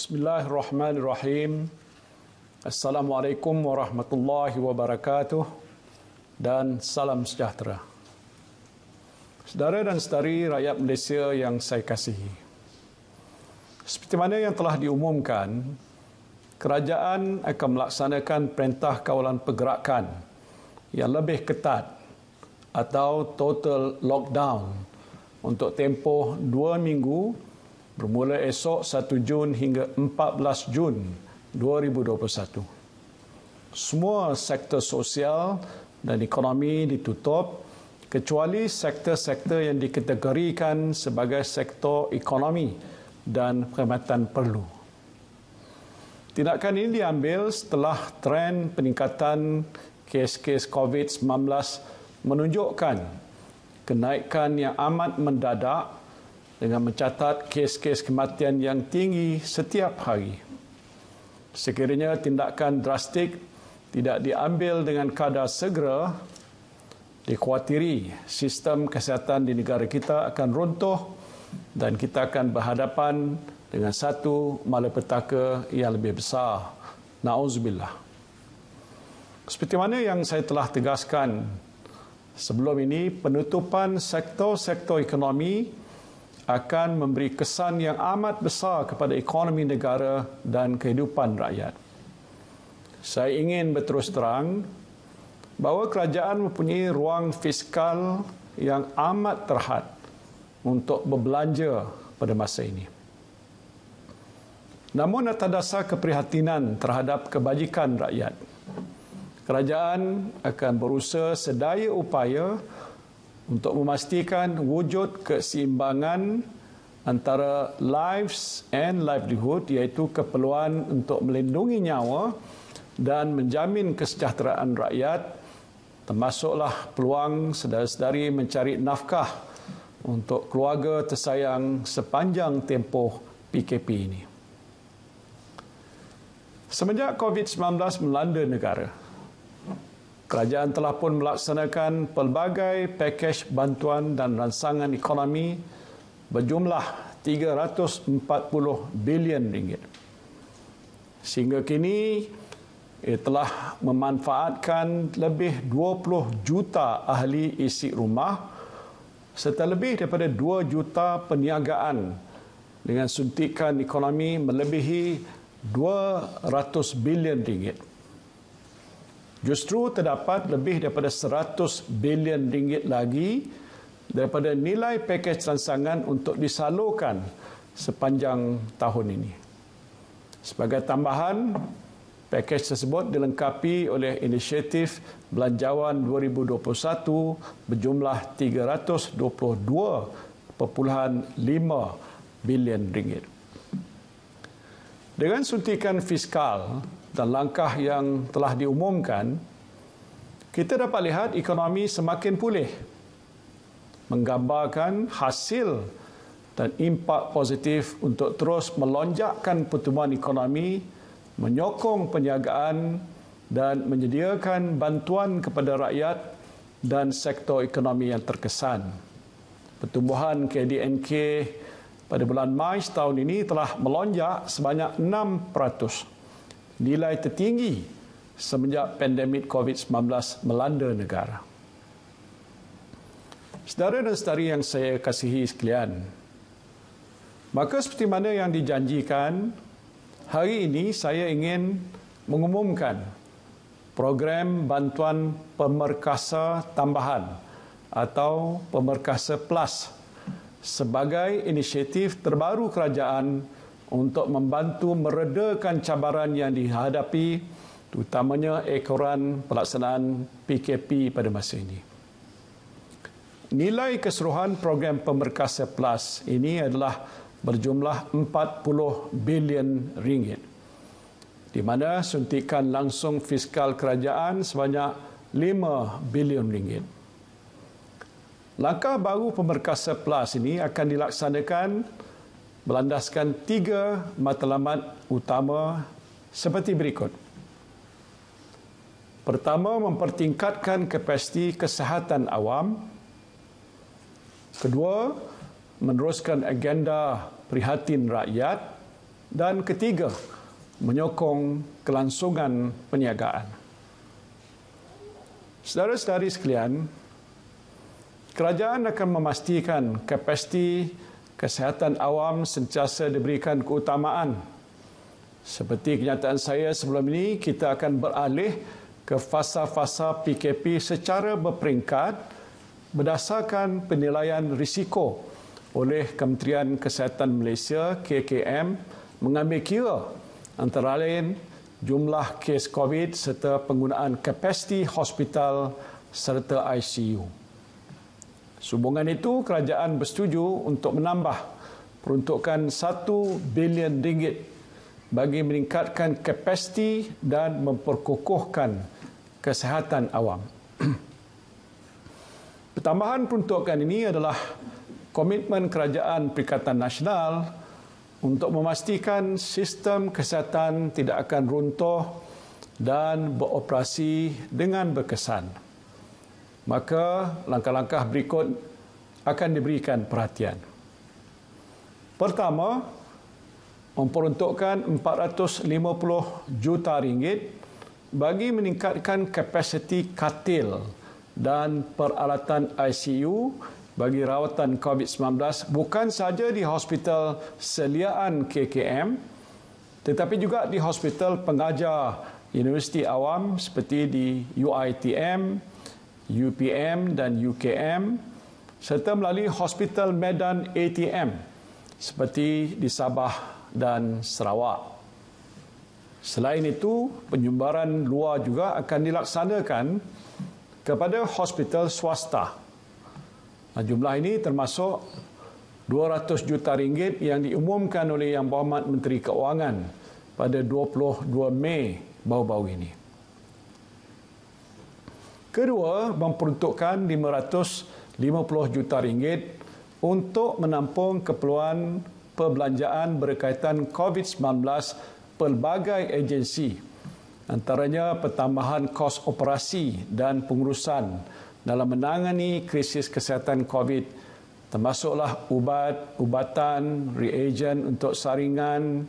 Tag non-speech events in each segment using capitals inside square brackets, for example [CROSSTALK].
Bismillahirrahmanirrahim. Assalamualaikum warahmatullahi wabarakatuh dan salam sejahtera. Saudara dan saudari rakyat Malaysia yang saya kasihi. Seperti mana yang telah diumumkan, kerajaan akan melaksanakan perintah kawalan pergerakan yang lebih ketat atau total lockdown untuk tempoh dua minggu bermula esok 1 Jun hingga 14 Jun 2021. Semua sektor sosial dan ekonomi ditutup kecuali sektor-sektor yang dikategorikan sebagai sektor ekonomi dan perkhidmatan perlu. Tindakan ini diambil setelah tren peningkatan kes-kes COVID-19 menunjukkan kenaikan yang amat mendadak dengan mencatat kes-kes kematian yang tinggi setiap hari. Sekiranya tindakan drastik tidak diambil dengan kadar segera, dikhawatiri sistem kesihatan di negara kita akan runtuh dan kita akan berhadapan dengan satu malapetaka yang lebih besar. Nauzubillah. Seperti mana yang saya telah tegaskan sebelum ini, penutupan sektor-sektor ekonomi akan memberi kesan yang amat besar kepada ekonomi negara dan kehidupan rakyat. Saya ingin berterus terang bahawa kerajaan mempunyai ruang fiskal yang amat terhad untuk berbelanja pada masa ini. Namun atas dasar keprihatinan terhadap kebajikan rakyat, kerajaan akan berusaha sedaya upaya untuk memastikan wujud keseimbangan antara lives and livelihood iaitu keperluan untuk melindungi nyawa dan menjamin kesejahteraan rakyat termasuklah peluang sedari-sedari mencari nafkah untuk keluarga tersayang sepanjang tempoh PKP ini. Semenjak COVID-19 melanda negara, Kerajaan telah pun melaksanakan pelbagai pakej bantuan dan ransangan ekonomi berjumlah 340 bilion ringgit. Sehingga kini ia telah memanfaatkan lebih 20 juta ahli isi rumah serta lebih daripada 2 juta peniagaan dengan suntikan ekonomi melebihi 200 bilion ringgit justru terdapat lebih daripada 100 bilion ringgit lagi daripada nilai pakej transangan untuk disalurkan sepanjang tahun ini. Sebagai tambahan, pakej tersebut dilengkapi oleh inisiatif Belanjawan 2021 berjumlah 322.5 bilion ringgit. Dengan suntikan fiskal dan langkah yang telah diumumkan, kita dapat lihat ekonomi semakin pulih. Menggambarkan hasil dan impak positif untuk terus melonjakkan pertumbuhan ekonomi, menyokong penjagaan dan menyediakan bantuan kepada rakyat dan sektor ekonomi yang terkesan. Pertumbuhan KDNK pada bulan Mac tahun ini telah melonjak sebanyak 6% nilai tertinggi semenjak pandemik COVID-19 melanda negara. Saudara dan saudari yang saya kasihi sekalian, maka seperti mana yang dijanjikan, hari ini saya ingin mengumumkan program bantuan pemerkasa tambahan atau pemerkasa plus sebagai inisiatif terbaru kerajaan untuk membantu meredakan cabaran yang dihadapi terutamanya ekoran pelaksanaan PKP pada masa ini. Nilai keseluruhan program Pemerkasa Plus ini adalah berjumlah 40 bilion ringgit di mana suntikan langsung fiskal kerajaan sebanyak 5 bilion ringgit. Langkah baru Pemerkasa Plus ini akan dilaksanakan berlandaskan tiga matlamat utama seperti berikut. Pertama, mempertingkatkan kapasiti kesihatan awam. Kedua, meneruskan agenda prihatin rakyat. Dan ketiga, menyokong kelangsungan perniagaan. Saudara-saudari sekalian, kerajaan akan memastikan kapasiti Kesehatan awam sentiasa diberikan keutamaan. Seperti kenyataan saya sebelum ini, kita akan beralih ke fasa-fasa PKP secara berperingkat berdasarkan penilaian risiko oleh Kementerian Kesihatan Malaysia KKM mengambil kira antara lain jumlah kes COVID serta penggunaan kapasiti hospital serta ICU. Sehubungan itu, kerajaan bersetuju untuk menambah peruntukan 1 bilion ringgit bagi meningkatkan kapasiti dan memperkukuhkan kesihatan awam. [CLEARS THROAT] Pertambahan peruntukan ini adalah komitmen kerajaan Perikatan Nasional untuk memastikan sistem kesihatan tidak akan runtuh dan beroperasi dengan berkesan maka langkah-langkah berikut akan diberikan perhatian. Pertama, memperuntukkan 450 juta ringgit bagi meningkatkan kapasiti katil dan peralatan ICU bagi rawatan COVID-19 bukan sahaja di hospital seliaan KKM tetapi juga di hospital pengajar Universiti Awam seperti di UITM, UPM dan UKM serta melalui Hospital Medan ATM seperti di Sabah dan Sarawak. Selain itu, penyumbaran luar juga akan dilaksanakan kepada hospital swasta. jumlah ini termasuk 200 juta ringgit yang diumumkan oleh Yang Berhormat Menteri Keuangan pada 22 Mei baru-baru ini. Kedua, memperuntukkan 550 juta ringgit untuk menampung keperluan perbelanjaan berkaitan COVID-19 pelbagai agensi antaranya pertambahan kos operasi dan pengurusan dalam menangani krisis kesihatan COVID termasuklah ubat, ubatan, reagent untuk saringan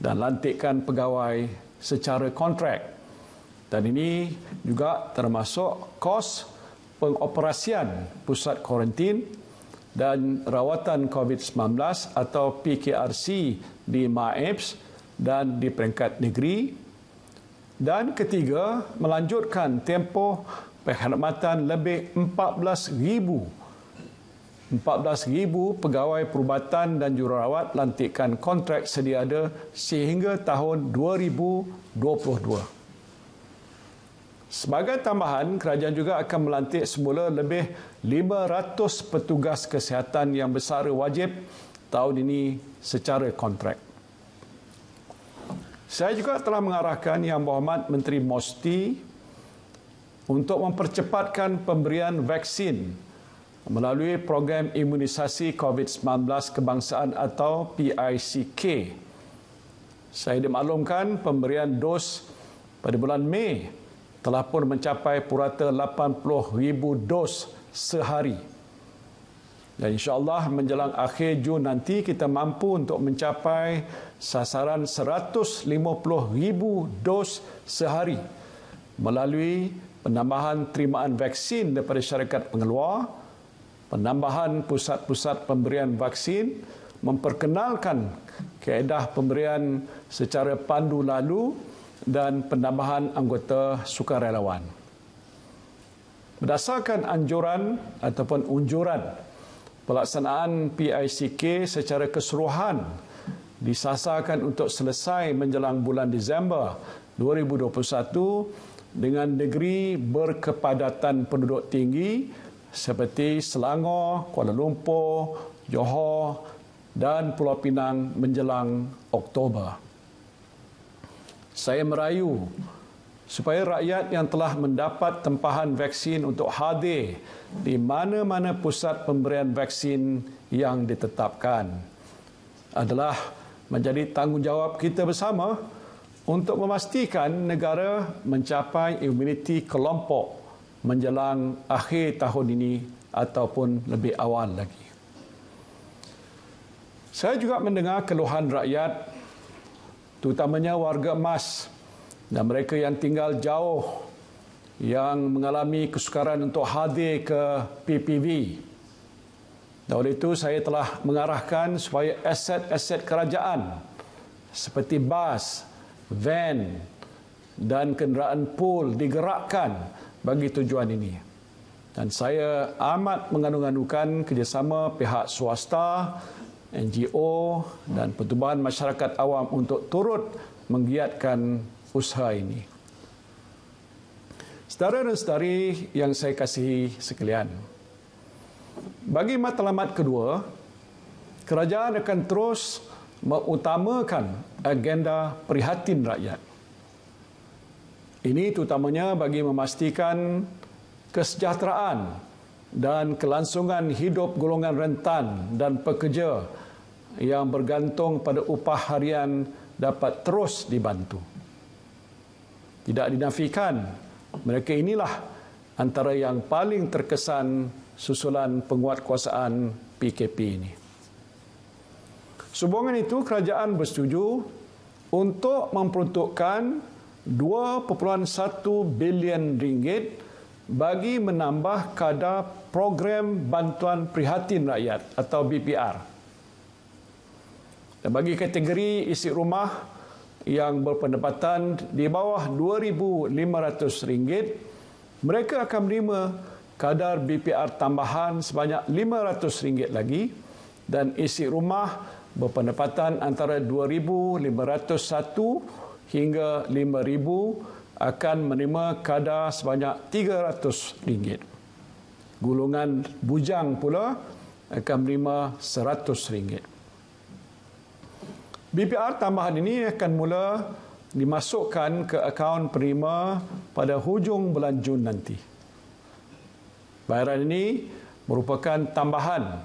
dan lantikan pegawai secara kontrak. Dan ini juga termasuk kos pengoperasian pusat kuarantin dan rawatan COVID-19 atau PKRC di MAEPS dan di peringkat negeri. Dan ketiga, melanjutkan tempoh perkhidmatan lebih 14,000 14,000 pegawai perubatan dan jururawat lantikan kontrak sedia ada sehingga tahun 2022. Sebagai tambahan, kerajaan juga akan melantik semula lebih 500 petugas kesihatan yang besara wajib tahun ini secara kontrak. Saya juga telah mengarahkan Yang Berhormat Menteri Mosti untuk mempercepatkan pemberian vaksin melalui program imunisasi COVID-19 kebangsaan atau PICK. Saya dimaklumkan pemberian dos pada bulan Mei telah pun mencapai purata 80,000 dos sehari. Dan insyaAllah menjelang akhir Jun nanti kita mampu untuk mencapai sasaran 150,000 dos sehari melalui penambahan terimaan vaksin daripada syarikat pengeluar, penambahan pusat-pusat pemberian vaksin, memperkenalkan kaedah pemberian secara pandu lalu, dan penambahan anggota sukarelawan. Berdasarkan anjuran ataupun unjuran pelaksanaan PICK secara keseluruhan disasarkan untuk selesai menjelang bulan Disember 2021 dengan negeri berkepadatan penduduk tinggi seperti Selangor, Kuala Lumpur, Johor dan Pulau Pinang menjelang Oktober saya merayu supaya rakyat yang telah mendapat tempahan vaksin untuk hadir di mana-mana pusat pemberian vaksin yang ditetapkan adalah menjadi tanggungjawab kita bersama untuk memastikan negara mencapai imuniti kelompok menjelang akhir tahun ini ataupun lebih awal lagi. Saya juga mendengar keluhan rakyat terutamanya warga emas dan mereka yang tinggal jauh yang mengalami kesukaran untuk hadir ke PPV. Dan oleh itu saya telah mengarahkan supaya aset-aset kerajaan seperti bas, van dan kenderaan pool digerakkan bagi tujuan ini. Dan saya amat mengandung-andungkan kerjasama pihak swasta NGO dan pertubuhan masyarakat awam untuk turut menggiatkan usaha ini. Saudara dan saudari yang saya kasihi sekalian. Bagi matlamat kedua, kerajaan akan terus mengutamakan agenda prihatin rakyat. Ini terutamanya bagi memastikan kesejahteraan dan kelangsungan hidup golongan rentan dan pekerja yang bergantung pada upah harian dapat terus dibantu. Tidak dinafikan, mereka inilah antara yang paling terkesan susulan penguatkuasaan PKP ini. Sehubungan itu, kerajaan bersetuju untuk memperuntukkan 2.1 bilion ringgit bagi menambah kadar program bantuan prihatin rakyat atau BPR. Dan bagi kategori isi rumah yang berpendapatan di bawah RM2,500, mereka akan menerima kadar BPR tambahan sebanyak RM500 lagi dan isi rumah berpendapatan antara RM2,501 hingga RM5,000 akan menerima kadar sebanyak RM300. Gulungan bujang pula akan menerima RM100. BPR tambahan ini akan mula dimasukkan ke akaun penerima pada hujung bulan Jun nanti. Bayaran ini merupakan tambahan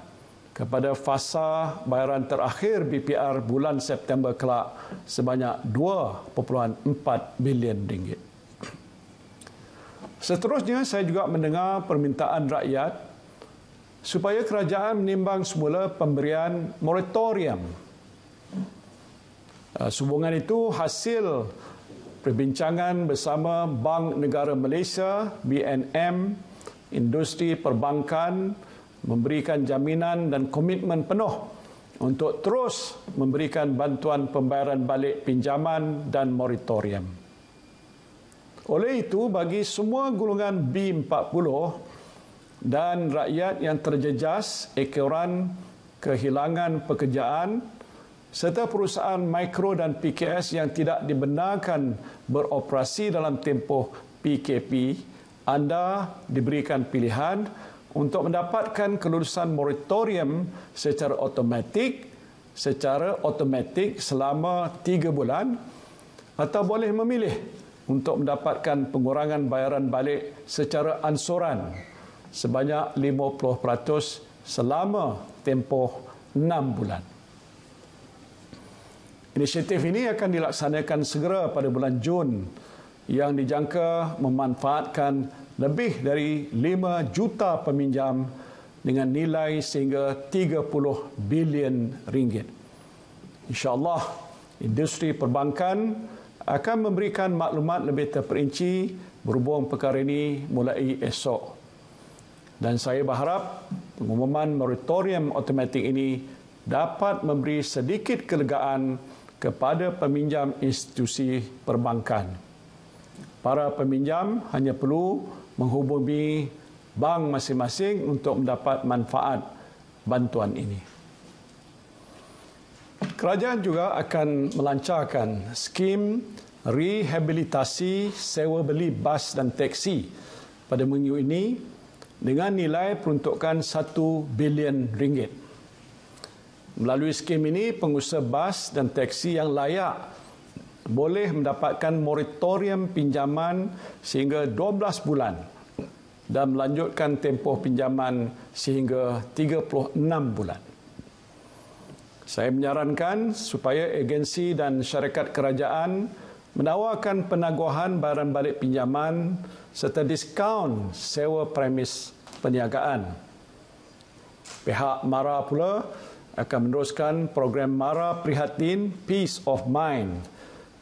kepada fasa bayaran terakhir BPR bulan September kelak sebanyak 2.4 bilion ringgit. Seterusnya saya juga mendengar permintaan rakyat supaya kerajaan menimbang semula pemberian moratorium Ah, Subungan itu hasil perbincangan bersama Bank Negara Malaysia, BNM, industri perbankan memberikan jaminan dan komitmen penuh untuk terus memberikan bantuan pembayaran balik pinjaman dan moratorium. Oleh itu, bagi semua golongan B40 dan rakyat yang terjejas ekoran kehilangan pekerjaan serta perusahaan mikro dan PKS yang tidak dibenarkan beroperasi dalam tempoh PKP, anda diberikan pilihan untuk mendapatkan kelulusan moratorium secara automatik secara automatik selama 3 bulan atau boleh memilih untuk mendapatkan pengurangan bayaran balik secara ansuran sebanyak 50% selama tempoh 6 bulan. Inisiatif ini akan dilaksanakan segera pada bulan Jun yang dijangka memanfaatkan lebih dari 5 juta peminjam dengan nilai sehingga 30 bilion ringgit. InsyaAllah, industri perbankan akan memberikan maklumat lebih terperinci berhubung perkara ini mulai esok. Dan saya berharap pengumuman moratorium automatik ini dapat memberi sedikit kelegaan kepada peminjam institusi perbankan. Para peminjam hanya perlu menghubungi bank masing-masing untuk mendapat manfaat bantuan ini. Kerajaan juga akan melancarkan skim rehabilitasi sewa beli bas dan teksi pada minggu ini dengan nilai peruntukan 1 bilion ringgit. Melalui skim ini, pengusaha bas dan teksi yang layak boleh mendapatkan moratorium pinjaman sehingga 12 bulan dan melanjutkan tempoh pinjaman sehingga 36 bulan. Saya menyarankan supaya agensi dan syarikat kerajaan menawarkan penaguhan baran balik pinjaman serta diskaun sewa premis perniagaan. Pihak MARA pula akan meneruskan program Mara Prihatin Peace of Mind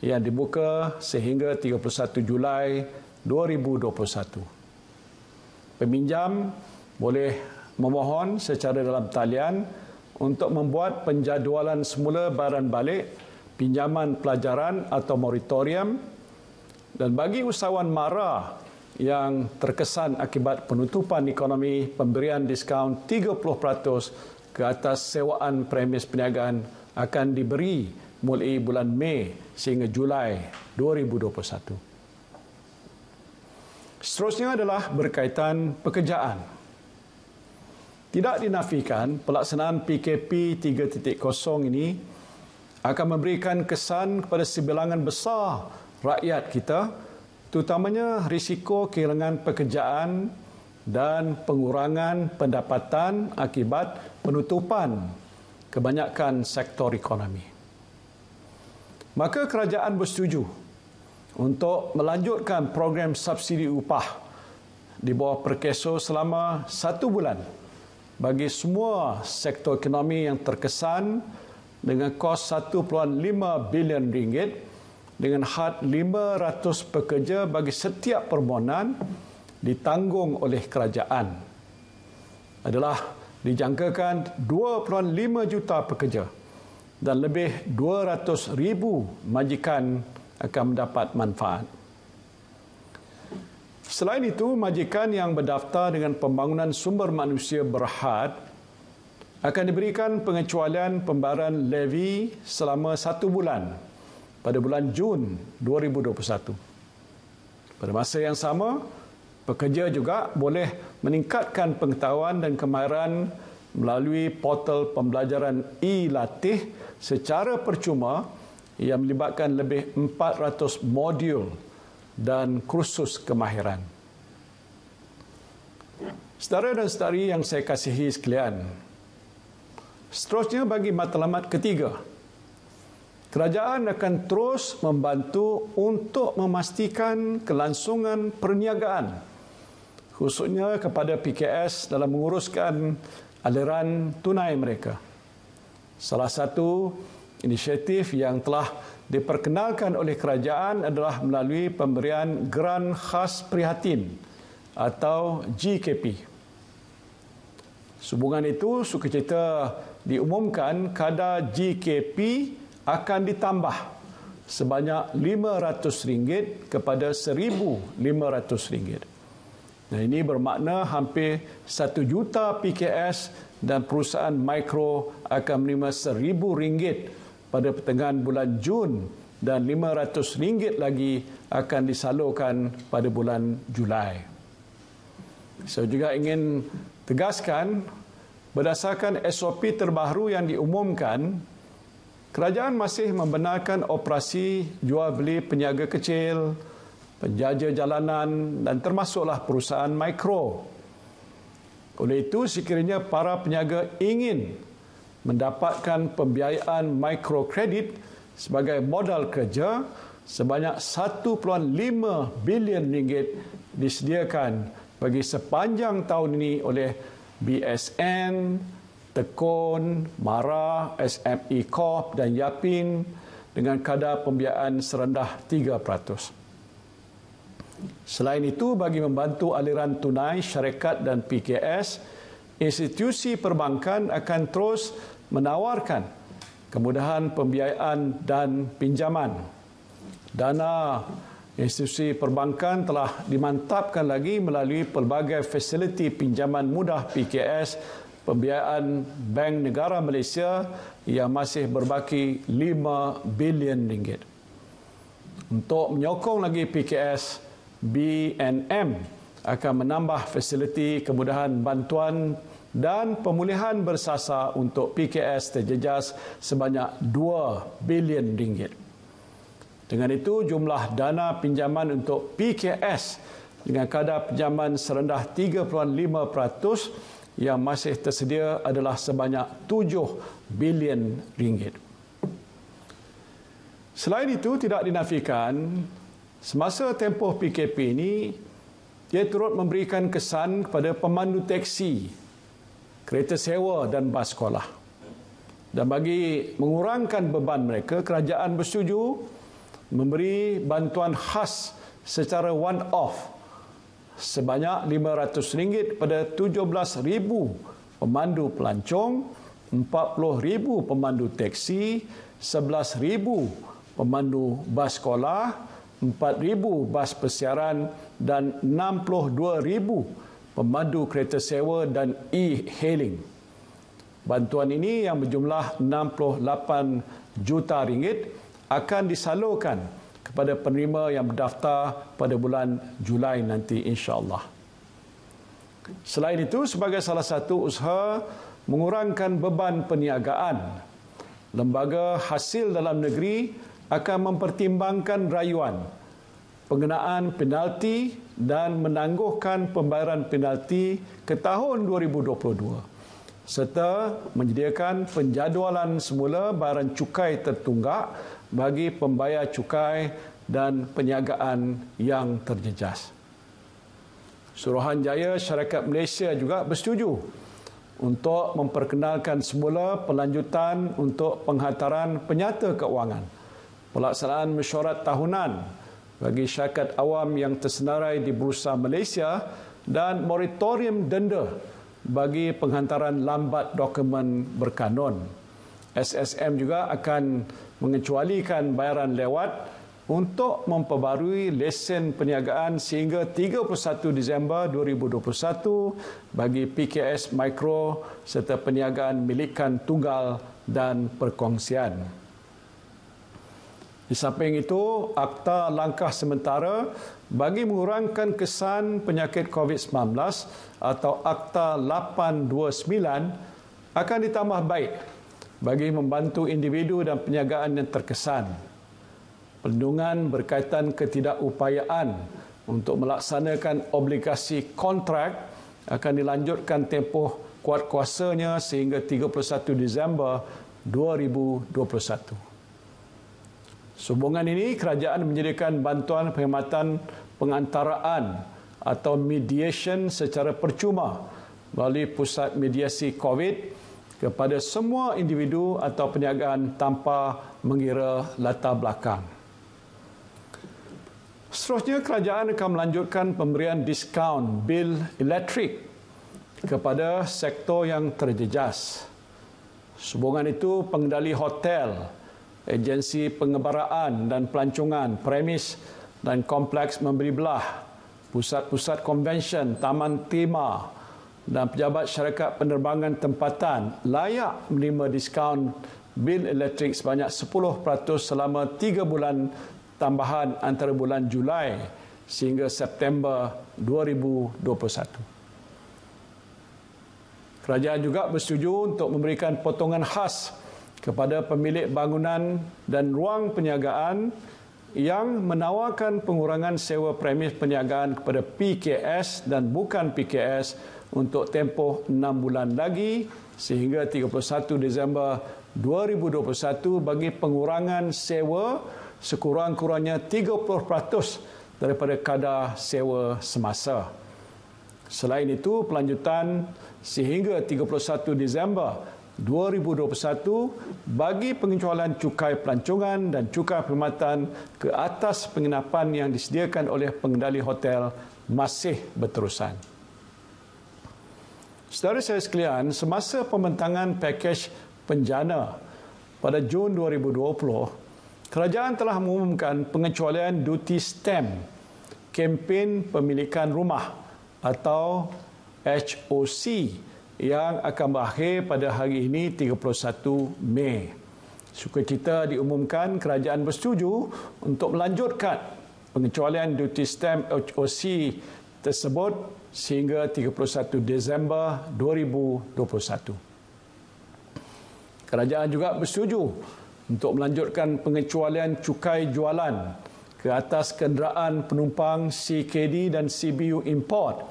yang dibuka sehingga 31 Julai 2021. Peminjam boleh memohon secara dalam talian untuk membuat penjadualan semula baran balik pinjaman pelajaran atau moratorium dan bagi usahawan mara yang terkesan akibat penutupan ekonomi pemberian diskaun ke atas sewaan premis perniagaan akan diberi mulai bulan Mei sehingga Julai 2021. Seterusnya adalah berkaitan pekerjaan. Tidak dinafikan pelaksanaan PKP 3.0 ini akan memberikan kesan kepada sebilangan besar rakyat kita terutamanya risiko kehilangan pekerjaan dan pengurangan pendapatan akibat penutupan kebanyakan sektor ekonomi. Maka kerajaan bersetuju untuk melanjutkan program subsidi upah di bawah perkeso selama satu bulan bagi semua sektor ekonomi yang terkesan dengan kos 1.5 bilion ringgit dengan had 500 pekerja bagi setiap permohonan ditanggung oleh kerajaan adalah dijangkakan 2.5 juta pekerja dan lebih 200 ribu majikan akan mendapat manfaat. Selain itu, majikan yang berdaftar dengan pembangunan sumber manusia berhad akan diberikan pengecualian pembayaran levy selama satu bulan pada bulan Jun 2021. Pada masa yang sama, Pekerja juga boleh meningkatkan pengetahuan dan kemahiran melalui portal pembelajaran e-latih secara percuma yang melibatkan lebih 400 modul dan kursus kemahiran. Setara dan setari yang saya kasihi sekalian, seterusnya bagi matlamat ketiga, kerajaan akan terus membantu untuk memastikan kelangsungan perniagaan khususnya kepada PKS dalam menguruskan aliran tunai mereka. Salah satu inisiatif yang telah diperkenalkan oleh kerajaan adalah melalui pemberian Geran Khas Prihatin atau GKP. Subungan itu, sukacita diumumkan kadar GKP akan ditambah sebanyak RM500 kepada RM1,500. Nah, ini bermakna hampir 1 juta PKS dan perusahaan mikro akan menerima RM1,000 pada pertengahan bulan Jun dan RM500 lagi akan disalurkan pada bulan Julai. Saya juga ingin tegaskan berdasarkan SOP terbaru yang diumumkan kerajaan masih membenarkan operasi jual beli peniaga kecil, penjaja jalanan dan termasuklah perusahaan mikro. Oleh itu sekiranya para peniaga ingin mendapatkan pembiayaan mikrokredit sebagai modal kerja sebanyak 1.5 bilion ringgit disediakan bagi sepanjang tahun ini oleh BSN, Tekun, Mara, SME Corp dan Yapin dengan kadar pembiayaan serendah 3%. Selain itu, bagi membantu aliran tunai syarikat dan PKS, institusi perbankan akan terus menawarkan kemudahan pembiayaan dan pinjaman. Dana institusi perbankan telah dimantapkan lagi melalui pelbagai fasiliti pinjaman mudah PKS pembiayaan Bank Negara Malaysia yang masih berbaki 5 bilion ringgit. Untuk menyokong lagi PKS, BNM akan menambah fasiliti kemudahan bantuan dan pemulihan bersasa untuk PKS terjejas sebanyak 2 bilion ringgit. Dengan itu, jumlah dana pinjaman untuk PKS dengan kadar pinjaman serendah 3.5% yang masih tersedia adalah sebanyak 7 bilion ringgit. Selain itu, tidak dinafikan Semasa tempoh PKP ini, dia turut memberikan kesan kepada pemandu teksi, kereta sewa dan bas sekolah. Dan bagi mengurangkan beban mereka, kerajaan bersetuju memberi bantuan khas secara one-off sebanyak RM500 kepada 17,000 pemandu pelancong, 40,000 pemandu teksi, 11,000 pemandu bas sekolah, 4,000 bas persiaran dan 62,000 pemandu kereta sewa dan e-hailing. Bantuan ini yang berjumlah 68 juta ringgit akan disalurkan kepada penerima yang berdaftar pada bulan Julai nanti insya-Allah. Selain itu sebagai salah satu usaha mengurangkan beban peniagaan, lembaga hasil dalam negeri akan mempertimbangkan rayuan pengenaan penalti dan menangguhkan pembayaran penalti ke tahun 2022 serta menyediakan penjadualan semula bayaran cukai tertunggak bagi pembayar cukai dan penyagaan yang terjejas. Suruhanjaya Syarikat Malaysia juga bersetuju untuk memperkenalkan semula pelanjutan untuk penghantaran penyata keuangan pelaksanaan mesyuarat tahunan bagi syarikat awam yang tersenarai di Bursa Malaysia dan moratorium denda bagi penghantaran lambat dokumen berkanun. SSM juga akan mengecualikan bayaran lewat untuk memperbarui lesen perniagaan sehingga 31 Disember 2021 bagi PKS mikro serta perniagaan milikan tunggal dan perkongsian. Di samping itu, akta langkah sementara bagi mengurangkan kesan penyakit COVID-19 atau akta 829 akan ditambah baik bagi membantu individu dan penyagaan yang terkesan. Pendungan berkaitan ketidakupayaan untuk melaksanakan obligasi kontrak akan dilanjutkan tempoh kuat kuasanya sehingga 31 Disember 2021. Sehubungan ini, kerajaan menyediakan bantuan perkhidmatan pengantaraan atau mediation secara percuma melalui pusat mediasi COVID kepada semua individu atau perniagaan tanpa mengira latar belakang. Seterusnya, kerajaan akan melanjutkan pemberian diskaun bil elektrik kepada sektor yang terjejas. Sehubungan itu, pengendali hotel, agensi pengebaraan dan pelancongan premis dan kompleks memberi belah, pusat-pusat konvensyen, taman tema dan pejabat syarikat penerbangan tempatan layak menerima diskaun bil elektrik sebanyak 10% selama 3 bulan tambahan antara bulan Julai sehingga September 2021. Kerajaan juga bersetuju untuk memberikan potongan khas kepada pemilik bangunan dan ruang penyiagaan yang menawarkan pengurangan sewa premis penyiagaan kepada PKS dan bukan PKS untuk tempoh 6 bulan lagi sehingga 31 Disember 2021 bagi pengurangan sewa sekurang-kurangnya 30% daripada kadar sewa semasa. Selain itu, pelanjutan sehingga 31 Disember 2021 bagi pengecualian cukai pelancongan dan cukai perkhidmatan ke atas penginapan yang disediakan oleh pengendali hotel masih berterusan. Saudara saya sekalian, semasa pembentangan pakej penjana pada Jun 2020, kerajaan telah mengumumkan pengecualian duty stamp kempen pemilikan rumah atau HOC yang akan berakhir pada hari ini 31 Mei. Sukacita diumumkan kerajaan bersetuju untuk melanjutkan pengecualian duty stamp OC tersebut sehingga 31 Disember 2021. Kerajaan juga bersetuju untuk melanjutkan pengecualian cukai jualan ke atas kenderaan penumpang CKD dan CBU import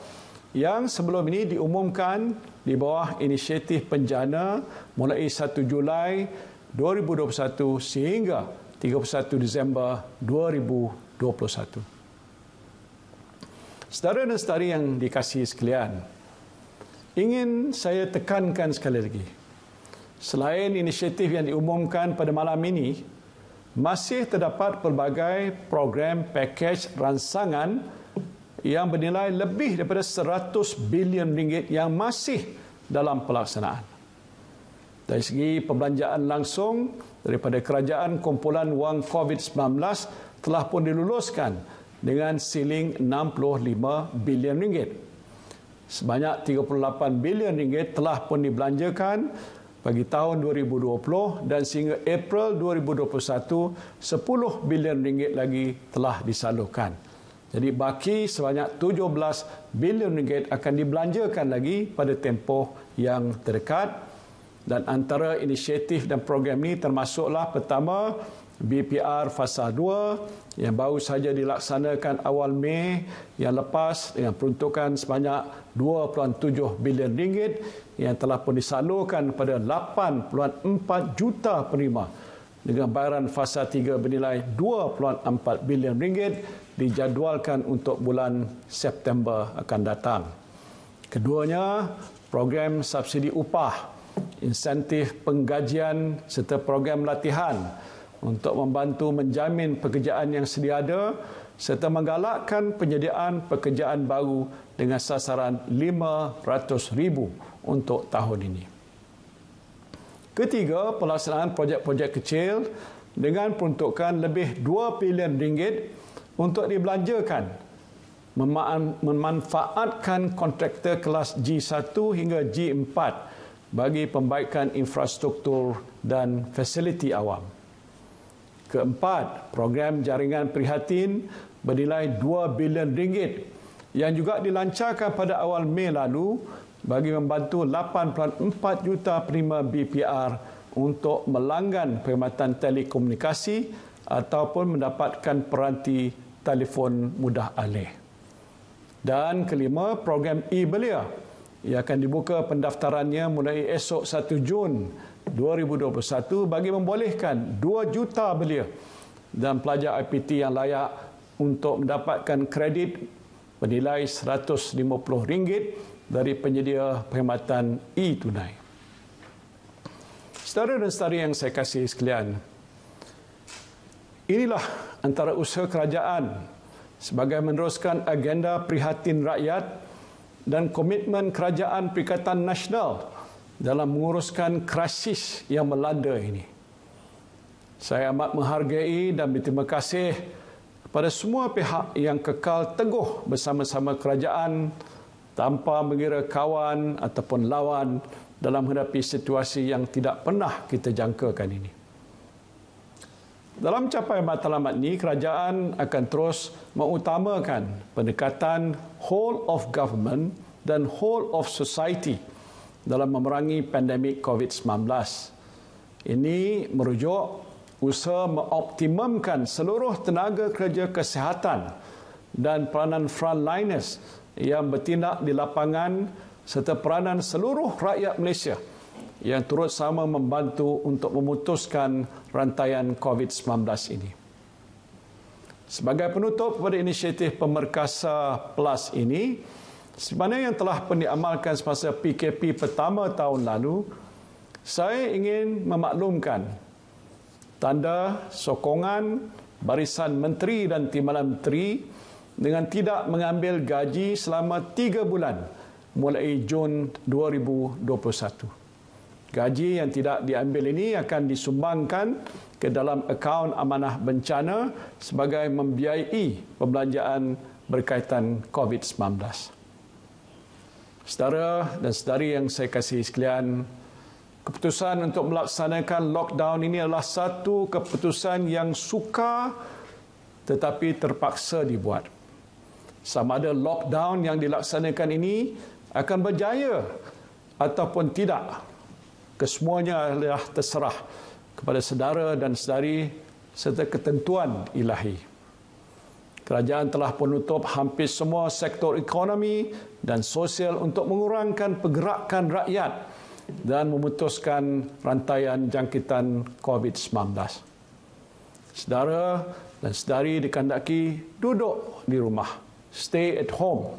yang sebelum ini diumumkan di bawah inisiatif penjana mulai 1 Julai 2021 sehingga 31 Disember 2021. Saudara dan saudari yang dikasihi sekalian, ingin saya tekankan sekali lagi, selain inisiatif yang diumumkan pada malam ini, masih terdapat pelbagai program pakej ransangan yang bernilai lebih daripada 100 bilion ringgit yang masih dalam pelaksanaan. Dari segi perbelanjaan langsung daripada kerajaan kumpulan wang COVID-19 telah pun diluluskan dengan siling 65 bilion ringgit. Sebanyak 38 bilion ringgit telah pun dibelanjakan bagi tahun 2020 dan sehingga April 2021 10 bilion ringgit lagi telah disalurkan. Jadi baki sebanyak 17 bilion ringgit akan dibelanjakan lagi pada tempoh yang terdekat dan antara inisiatif dan program ini termasuklah pertama BPR fasa 2 yang baru saja dilaksanakan awal Mei yang lepas dengan peruntukan sebanyak 2.7 bilion ringgit yang telah pun disalurkan kepada 8.4 juta penerima dengan bayaran fasa 3 bernilai 2.4 bilion ringgit dijadualkan untuk bulan September akan datang. Keduanya, program subsidi upah, insentif penggajian serta program latihan untuk membantu menjamin pekerjaan yang sedia ada serta menggalakkan penyediaan pekerjaan baru dengan sasaran 500,000 untuk tahun ini. Ketiga, pelaksanaan projek-projek kecil dengan peruntukan lebih 2 bilion ringgit untuk dibelanjakan memanfaatkan kontraktor kelas G1 hingga G4 bagi pembaikan infrastruktur dan fasiliti awam. Keempat, program jaringan prihatin bernilai 2 bilion ringgit yang juga dilancarkan pada awal Mei lalu bagi membantu 8.4 juta penerima BPR untuk melanggan perkhidmatan telekomunikasi ataupun mendapatkan peranti telefon mudah alih. Dan kelima, program e-belia ia akan dibuka pendaftarannya mulai esok 1 Jun 2021 bagi membolehkan 2 juta belia dan pelajar IPT yang layak untuk mendapatkan kredit bernilai RM150 dari penyedia perkhidmatan e-tunai. Setara dan setara yang saya kasih sekalian, Inilah antara usaha kerajaan sebagai meneruskan agenda prihatin rakyat dan komitmen kerajaan Perikatan Nasional dalam menguruskan krisis yang melanda ini. Saya amat menghargai dan berterima kasih kepada semua pihak yang kekal teguh bersama-sama kerajaan tanpa mengira kawan ataupun lawan dalam menghadapi situasi yang tidak pernah kita jangkakan ini. Dalam capai matlamat ini, kerajaan akan terus mengutamakan pendekatan whole of government dan whole of society dalam memerangi pandemik COVID-19. Ini merujuk usaha mengoptimumkan seluruh tenaga kerja kesihatan dan peranan frontliners yang bertindak di lapangan serta peranan seluruh rakyat Malaysia yang turut sama membantu untuk memutuskan rantaian COVID-19 ini. Sebagai penutup pada inisiatif Pemerkasa Plus ini, sebenarnya yang telah pun diamalkan semasa PKP pertama tahun lalu, saya ingin memaklumkan tanda sokongan barisan menteri dan timbalan menteri dengan tidak mengambil gaji selama tiga bulan mulai Jun 2021. Gaji yang tidak diambil ini akan disumbangkan ke dalam akaun amanah bencana sebagai membiayai perbelanjaan berkaitan COVID-19. Saudara dan saudari yang saya kasihi sekalian, keputusan untuk melaksanakan lockdown ini adalah satu keputusan yang suka tetapi terpaksa dibuat. Sama ada lockdown yang dilaksanakan ini akan berjaya ataupun tidak, kesemuanya adalah terserah kepada saudara dan saudari serta ketentuan ilahi. Kerajaan telah penutup hampir semua sektor ekonomi dan sosial untuk mengurangkan pergerakan rakyat dan memutuskan rantaian jangkitan COVID-19. Saudara dan saudari dikandaki duduk di rumah. Stay at home.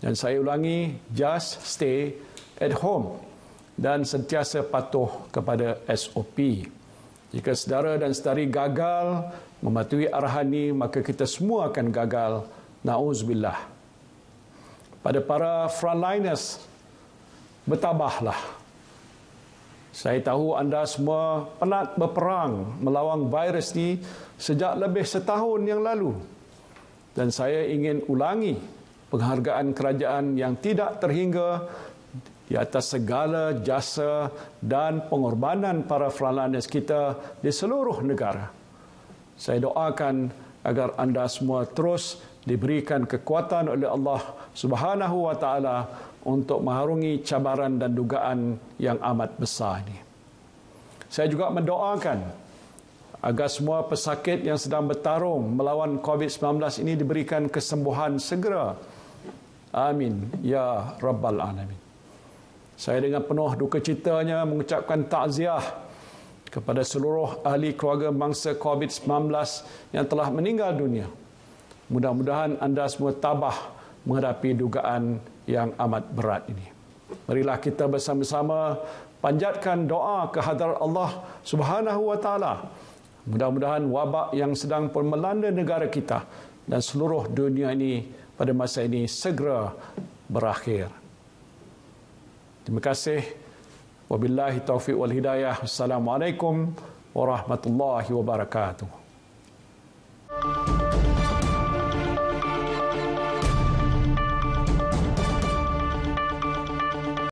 Dan saya ulangi, just stay at home dan sentiasa patuh kepada SOP. Jika saudara dan saudari gagal mematuhi arahan ini, maka kita semua akan gagal. Na'uzubillah. Pada para frontliners, bertabahlah. Saya tahu anda semua penat berperang melawan virus ini sejak lebih setahun yang lalu. Dan saya ingin ulangi penghargaan kerajaan yang tidak terhingga di atas segala jasa dan pengorbanan para frontliners kita di seluruh negara. Saya doakan agar anda semua terus diberikan kekuatan oleh Allah Subhanahu wa taala untuk mengharungi cabaran dan dugaan yang amat besar ini. Saya juga mendoakan agar semua pesakit yang sedang bertarung melawan COVID-19 ini diberikan kesembuhan segera. Amin. Ya Rabbal Alamin. Saya dengan penuh duka citanya mengucapkan takziah kepada seluruh ahli keluarga mangsa COVID-19 yang telah meninggal dunia. Mudah-mudahan anda semua tabah menghadapi dugaan yang amat berat ini. Marilah kita bersama-sama panjatkan doa ke kehadar Allah Subhanahu Wa Taala. Mudah-mudahan wabak yang sedang pun melanda negara kita dan seluruh dunia ini pada masa ini segera berakhir. Terima kasih. Wabillahi taufiq wal hidayah. Assalamualaikum warahmatullahi wabarakatuh. Thank you.